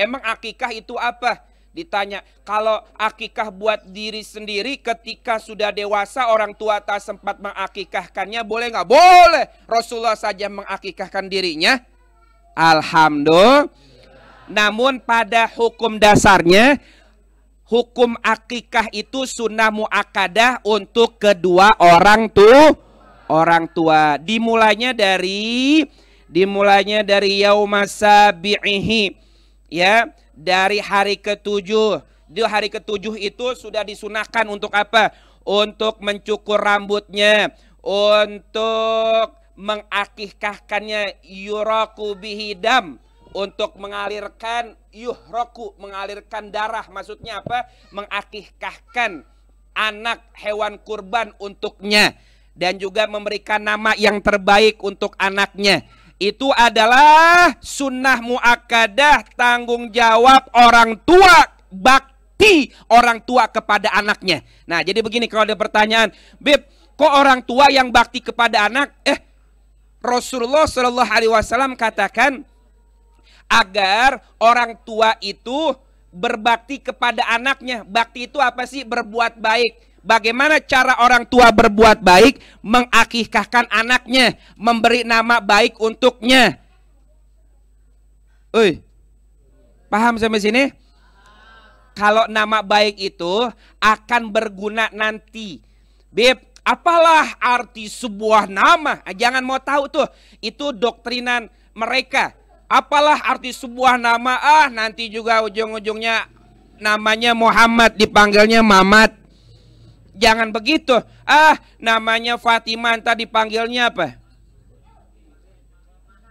Emang akikah itu apa? Ditanya, kalau akikah buat diri sendiri ketika sudah dewasa orang tua tak sempat mengakikahkannya boleh nggak? Boleh. Rasulullah saja mengakikahkan dirinya. Alhamdulillah. Namun pada hukum dasarnya hukum akikah itu sunnah muakadah untuk kedua orang tuh orang tua. Dimulainya dari dimulainya dari yaumasabihi ya dari hari ketujuh di hari ketujuh itu sudah disunahkan untuk apa untuk mencukur rambutnya untuk mengakikahkannya yuraku bihidam untuk mengalirkan yuhroku mengalirkan darah maksudnya apa mengakikahkan anak hewan kurban untuknya dan juga memberikan nama yang terbaik untuk anaknya itu adalah sunnah muakadah tanggung jawab orang tua bakti orang tua kepada anaknya. Nah jadi begini kalau ada pertanyaan, Bib kok orang tua yang bakti kepada anak? Eh Rasulullah Shallallahu Alaihi Wasallam katakan agar orang tua itu berbakti kepada anaknya. Bakti itu apa sih? Berbuat baik. Bagaimana cara orang tua berbuat baik, mengakikahkan anaknya, memberi nama baik untuknya. Uy, paham sampai sini? Kalau nama baik itu akan berguna nanti. Bib, apalah arti sebuah nama? Ah, jangan mau tahu tuh, itu doktrinan mereka. Apalah arti sebuah nama? Ah, nanti juga ujung-ujungnya namanya Muhammad dipanggilnya Mamat Jangan begitu. Ah, namanya Fatimah tadi panggilnya apa?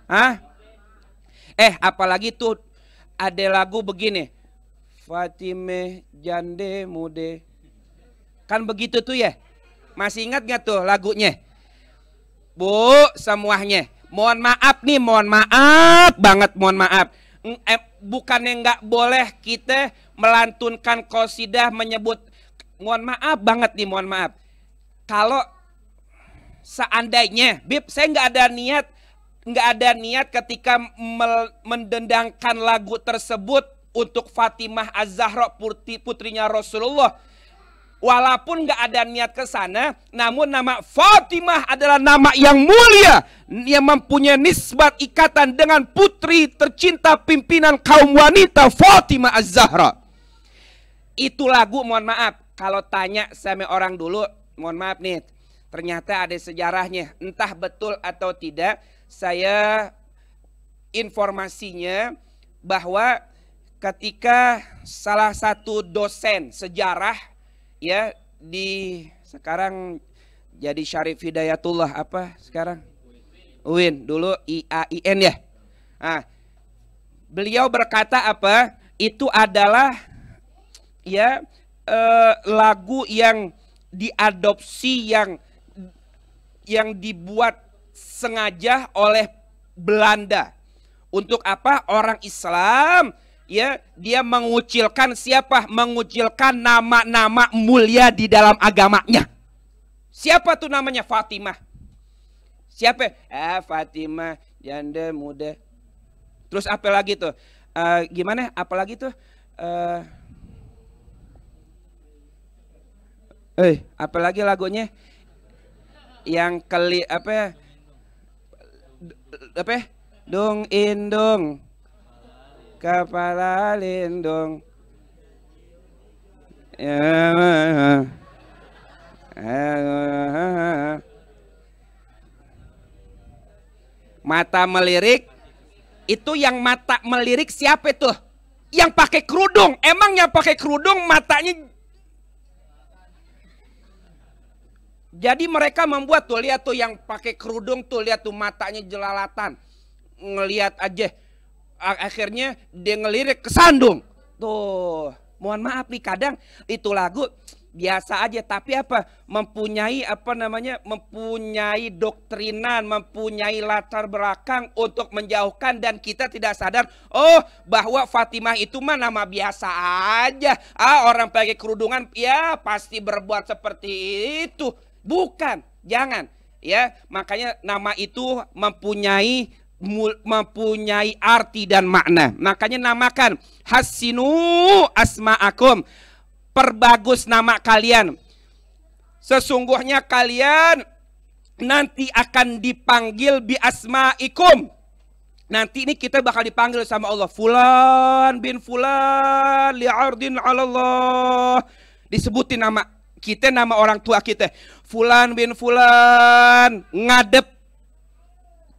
Hah? Eh, apalagi tuh ada lagu begini. Fatime jande mude. Kan begitu tuh ya. Masih ingat gak tuh lagunya? Bu, semuanya. Mohon maaf nih, mohon maaf banget, mohon maaf. Mm, eh, bukannya nggak boleh kita melantunkan kosidah menyebut mohon maaf banget nih, mohon maaf. Kalau seandainya, Bib, saya nggak ada niat, nggak ada niat ketika mendendangkan lagu tersebut untuk Fatimah Az-Zahra putri, putrinya Rasulullah. Walaupun nggak ada niat ke sana, namun nama Fatimah adalah nama yang mulia yang mempunyai nisbat ikatan dengan putri tercinta pimpinan kaum wanita Fatimah Az-Zahra. Itu lagu mohon maaf kalau tanya sama orang dulu, mohon maaf nih, ternyata ada sejarahnya. Entah betul atau tidak, saya informasinya bahwa ketika salah satu dosen sejarah ya di sekarang jadi Syarif Hidayatullah apa sekarang Uin dulu IAIN ya. Nah, beliau berkata apa? Itu adalah ya uh, lagu yang diadopsi yang yang dibuat sengaja oleh Belanda. Untuk apa? Orang Islam ya dia mengucilkan siapa? Mengucilkan nama-nama mulia di dalam agamanya. Siapa tuh namanya Fatimah? Siapa? Ah Fatimah janda muda. Terus apa lagi tuh? Uh, gimana? Apalagi tuh? Uh, Eh, apalagi lagunya yang keli apa ya? apa ya? Dung indung kepala lindung ya mata melirik itu yang mata melirik siapa itu yang pakai kerudung emang yang pakai kerudung matanya Jadi mereka membuat tuh lihat tuh yang pakai kerudung tuh lihat tuh matanya jelalatan. Ngelihat aja akhirnya dia ngelirik ke sandung. Tuh, mohon maaf nih kadang itu lagu biasa aja tapi apa mempunyai apa namanya mempunyai doktrinan mempunyai latar belakang untuk menjauhkan dan kita tidak sadar oh bahwa Fatimah itu mah nama biasa aja ah orang pakai kerudungan ya pasti berbuat seperti itu Bukan, jangan. Ya, makanya nama itu mempunyai mempunyai arti dan makna. Makanya namakan hasinu asma'akum. Perbagus nama kalian. Sesungguhnya kalian nanti akan dipanggil bi asma'ikum. Nanti ini kita bakal dipanggil sama Allah. Fulan bin Fulan li'ardin Allah. Disebutin nama kita nama orang tua kita. Fulan bin Fulan. Ngadep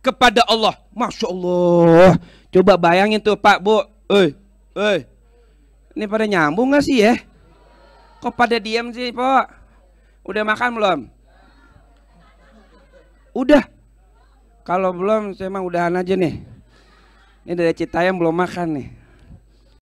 kepada Allah. Masya Allah. Coba bayangin tuh Pak Bu. Eh, eh. Ini pada nyambung gak sih ya? Kok pada diam sih Pak? Udah makan belum? Udah. Kalau belum saya mah udahan aja nih. Ini dari Citayam belum makan nih.